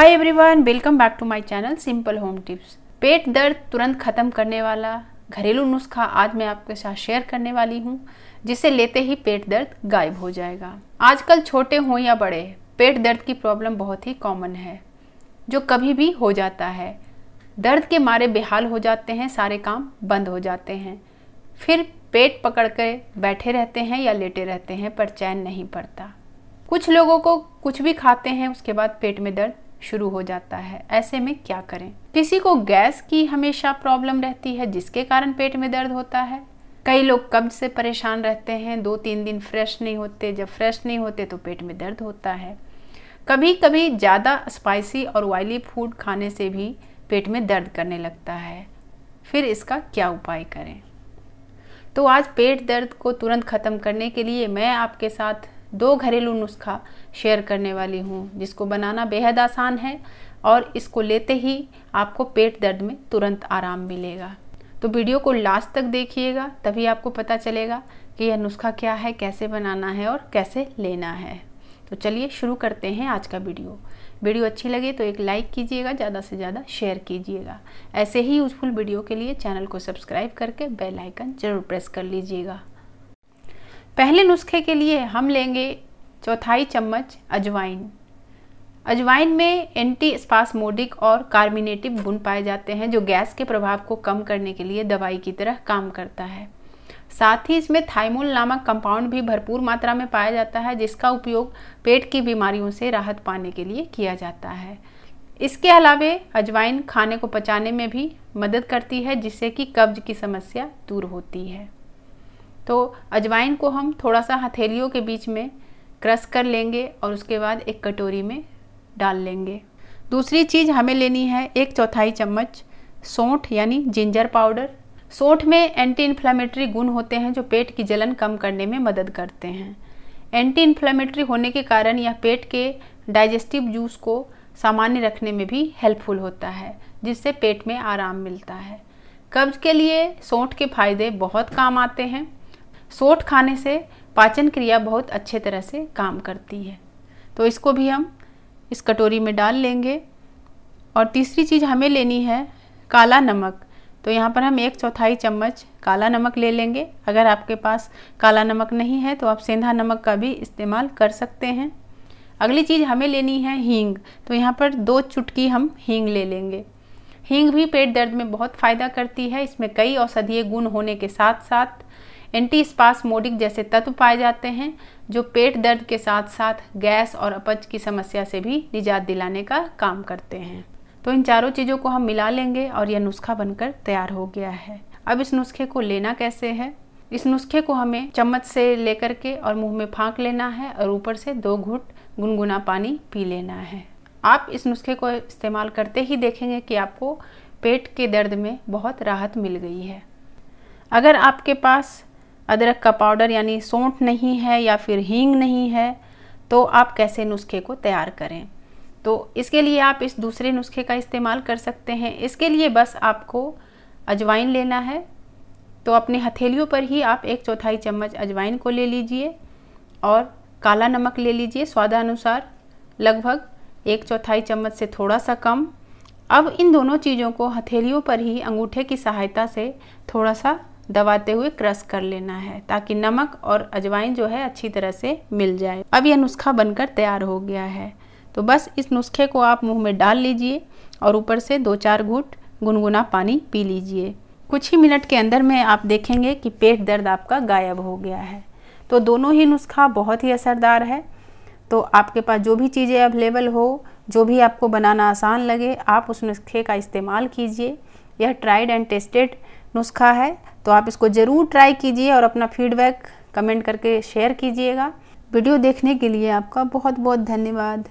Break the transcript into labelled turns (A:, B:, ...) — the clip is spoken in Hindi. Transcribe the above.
A: hi everyone welcome back to my channel simple home tips पेट दर्द तुरंत ख़त्म करने वाला घरेलू नुस्खा आज मैं आपके साथ शेयर करने वाली हूँ जिसे लेते ही पेट दर्द गायब हो जाएगा आजकल छोटे हों या बड़े पेट दर्द की प्रॉब्लम बहुत ही कॉमन है जो कभी भी हो जाता है दर्द के मारे बेहाल हो जाते हैं सारे काम बंद हो जाते हैं फिर पेट पकड़ कर बैठे रहते हैं या लेटे रहते हैं पर चैन नहीं पड़ता कुछ लोगों को कुछ भी खाते हैं उसके बाद पेट में दर्द शुरू हो जाता है ऐसे में क्या करें किसी को गैस की हमेशा प्रॉब्लम रहती है जिसके कारण पेट में दर्द होता है कई लोग कब्ज से परेशान रहते हैं दो तीन दिन फ्रेश नहीं होते जब फ्रेश नहीं होते तो पेट में दर्द होता है कभी कभी ज़्यादा स्पाइसी और ऑयली फूड खाने से भी पेट में दर्द करने लगता है फिर इसका क्या उपाय करें तो आज पेट दर्द को तुरंत ख़त्म करने के लिए मैं आपके साथ दो घरेलू नुस्खा शेयर करने वाली हूँ जिसको बनाना बेहद आसान है और इसको लेते ही आपको पेट दर्द में तुरंत आराम मिलेगा तो वीडियो को लास्ट तक देखिएगा तभी आपको पता चलेगा कि यह नुस्खा क्या है कैसे बनाना है और कैसे लेना है तो चलिए शुरू करते हैं आज का वीडियो वीडियो अच्छी लगे तो एक लाइक कीजिएगा ज़्यादा से ज़्यादा शेयर कीजिएगा ऐसे ही यूज़फुल वीडियो के लिए चैनल को सब्सक्राइब करके बेल आइकन ज़रूर प्रेस कर लीजिएगा पहले नुस्खे के लिए हम लेंगे चौथाई चम्मच अजवाइन अजवाइन में एंटी स्पासमोडिक और कार्मिनेटिव गुण पाए जाते हैं जो गैस के प्रभाव को कम करने के लिए दवाई की तरह काम करता है साथ ही इसमें थाइमोल नामक कंपाउंड भी भरपूर मात्रा में पाया जाता है जिसका उपयोग पेट की बीमारियों से राहत पाने के लिए किया जाता है इसके अलावे अजवाइन खाने को पचाने में भी मदद करती है जिससे कि कब्ज की समस्या दूर होती है तो अजवाइन को हम थोड़ा सा हथेलियों के बीच में क्रश कर लेंगे और उसके बाद एक कटोरी में डाल लेंगे दूसरी चीज़ हमें लेनी है एक चौथाई चम्मच सौंठ यानी जिंजर पाउडर सौंठ में एंटी इन्फ्लामेटरी गुण होते हैं जो पेट की जलन कम करने में मदद करते हैं एंटी इन्फ्लामेटरी होने के कारण यह पेट के डाइजेस्टिव जूस को सामान्य रखने में भी हेल्पफुल होता है जिससे पेट में आराम मिलता है कब्ज के लिए सौंठ के फायदे बहुत काम आते हैं सोट खाने से पाचन क्रिया बहुत अच्छे तरह से काम करती है तो इसको भी हम इस कटोरी में डाल लेंगे और तीसरी चीज़ हमें लेनी है काला नमक तो यहाँ पर हम एक चौथाई चम्मच काला नमक ले लेंगे अगर आपके पास काला नमक नहीं है तो आप सेंधा नमक का भी इस्तेमाल कर सकते हैं अगली चीज़ हमें लेनी है हींग तो यहाँ पर दो चुटकी हम हींग ले लेंगे हींग भी पेट दर्द में बहुत फ़ायदा करती है इसमें कई औषधीय गुण होने के साथ साथ एंटी स्पास्मोडिक जैसे तत्व पाए जाते हैं जो पेट दर्द के साथ साथ गैस और अपच की समस्या से भी निजात दिलाने का काम करते हैं तो इन चारों चीज़ों को हम मिला लेंगे और यह नुस्खा बनकर तैयार हो गया है अब इस नुस्खे को लेना कैसे है इस नुस्खे को हमें चम्मच से लेकर के और मुंह में फाँक लेना है और ऊपर से दो घुट गुनगुना पानी पी लेना है आप इस नुस्खे को इस्तेमाल करते ही देखेंगे कि आपको पेट के दर्द में बहुत राहत मिल गई है अगर आपके पास अदरक का पाउडर यानी सौंठ नहीं है या फिर हींग नहीं है तो आप कैसे नुस्खे को तैयार करें तो इसके लिए आप इस दूसरे नुस्खे का इस्तेमाल कर सकते हैं इसके लिए बस आपको अजवाइन लेना है तो अपने हथेलियों पर ही आप एक चौथाई चम्मच अजवाइन को ले लीजिए और काला नमक ले लीजिए स्वादानुसार लगभग एक चौथाई चम्मच से थोड़ा सा कम अब इन दोनों चीज़ों को हथेलियों पर ही अंगूठे की सहायता से थोड़ा सा दबाते हुए क्रश कर लेना है ताकि नमक और अजवाइन जो है अच्छी तरह से मिल जाए अब यह नुस्खा बनकर तैयार हो गया है तो बस इस नुस्खे को आप मुंह में डाल लीजिए और ऊपर से दो चार घूट गुनगुना पानी पी लीजिए कुछ ही मिनट के अंदर में आप देखेंगे कि पेट दर्द आपका गायब हो गया है तो दोनों ही नुस्खा बहुत ही असरदार है तो आपके पास जो भी चीज़ें अवेलेबल हो जो भी आपको बनाना आसान लगे आप उस नुस्खे का इस्तेमाल कीजिए यह ट्राइड एंड टेस्टेड नुस्खा है तो आप इसको ज़रूर ट्राई कीजिए और अपना फीडबैक कमेंट करके शेयर कीजिएगा वीडियो देखने के लिए आपका बहुत बहुत धन्यवाद